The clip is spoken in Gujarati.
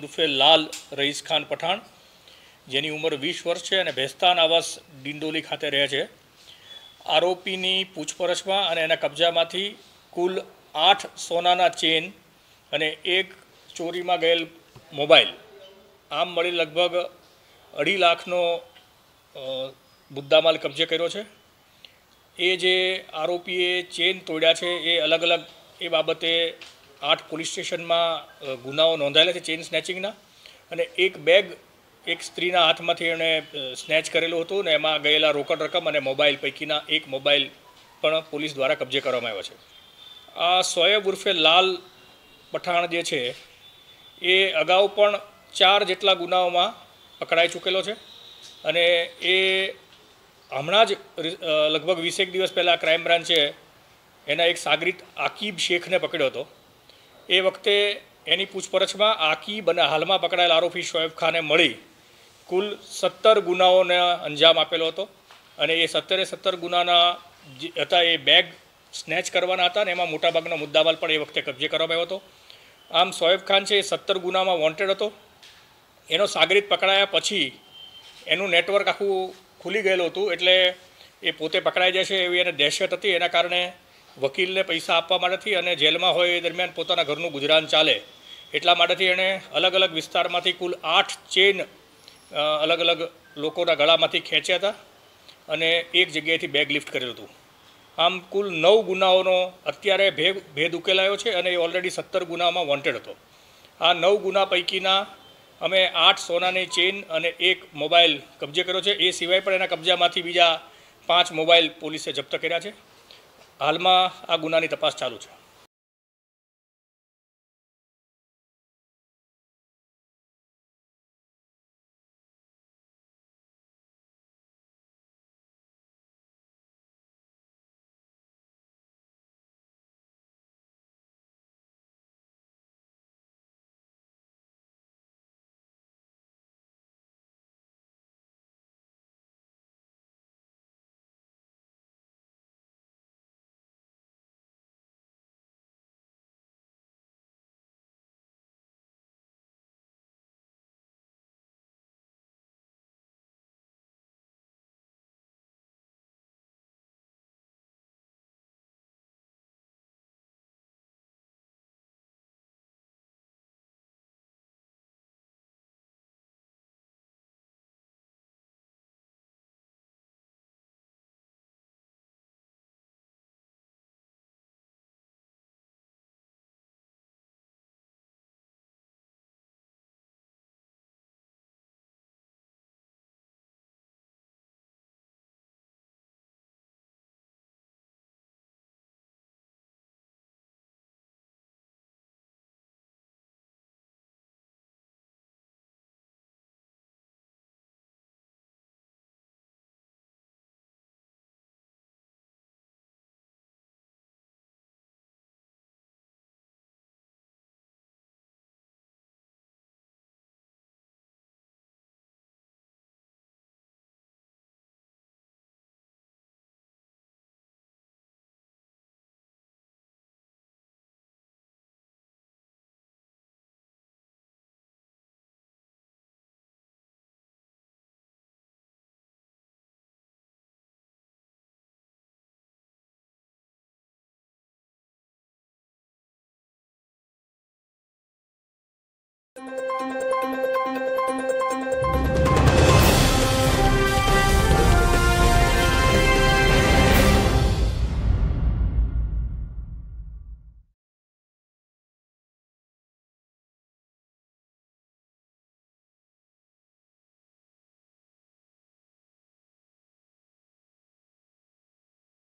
ઉર્ફે લાલ રઈસ ખાન પઠાણ જેની ઉંમર વીસ વર્ષ છે અને ભેસ્તાન આવાસ ડિંડોલી ખાતે રહે છે આરોપીની પૂછપરછમાં અને એના કબજામાંથી કુલ આઠ સોનાના ચેન અને એક ચોરીમાં ગયેલ મોબાઈલ આમ મળી લગભગ અઢી લાખનો મુદ્દામાલ કબજે કર્યો છે એ જે આરોપીએ ચેન તોડ્યા છે એ અલગ અલગ એ બાબતે આઠ પોલીસ સ્ટેશનમાં ગુનાઓ નોંધાયેલા છે ચેઇન સ્નેચિંગના અને એક બેગ એક સ્ત્રીના હાથમાંથી એણે સ્નેચ કરેલો હતો અને એમાં ગયેલા રોકડ રકમ અને મોબાઈલ પૈકીના એક મોબાઈલ પણ પોલીસ દ્વારા કબજે કરવામાં આવ્યો છે આ સોએબ ઉર્ફે લાલ પઠાણ જે છે એ અગાઉ પણ ચાર જેટલા ગુનાઓમાં પકડાઈ ચૂકેલો છે અને એ હમણાં જ લગભગ વીસેક દિવસ પહેલાં ક્રાઇમ બ્રાન્ચે એના એક સાગરિત આકીબ શેખને પકડ્યો હતો એ વખતે એની પૂછપરછમાં આકી બને હાલમાં પકડાયેલ આરોપી શોએબ ખાને મળી કુલ સત્તર ગુનાઓને અંજામ આપેલો હતો અને એ સત્તરે સત્તર ગુનાના જે હતા એ બેગ સ્નેચ કરવાના હતા અને એમાં મોટાભાગનો મુદ્દામાલ પણ એ વખતે કબજે કરવામાં આવ્યો હતો આમ શોએબ ખાન છે એ સત્તર ગુનામાં વોન્ટેડ હતો એનો સાગરીત પકડાયા પછી એનું નેટવર્ક આખું ખુલી ગયેલું હતું એટલે એ પોતે પકડાઈ જશે એવી એને દહેશત હતી એના કારણે વકીલને પૈસા આપવા માટેથી અને જેલમાં હોય એ દરમિયાન પોતાના ઘરનું ગુજરાન ચાલે એટલા માટેથી એણે અલગ અલગ વિસ્તારમાંથી કુલ આઠ ચેન અલગ અલગ લોકોના ગળામાંથી ખેંચ્યા હતા અને એક જગ્યાએથી બેગ લિફ્ટ કરેલું હતું આમ કુલ નવ ગુનાઓનો અત્યારે ભેદ ભેદ ઉકેલાયો છે અને એ ઓલરેડી સત્તર ગુનામાં વોન્ટેડ હતો આ નવ ગુના પૈકીના અમે આઠ સોનાની ચેન અને એક મોબાઈલ કબજે કર્યો છે એ સિવાય પણ એના કબજામાંથી બીજા પાંચ મોબાઈલ પોલીસે જપ્ત કર્યા છે હાલમાં આ ગુનાની તપાસ ચાલુ છે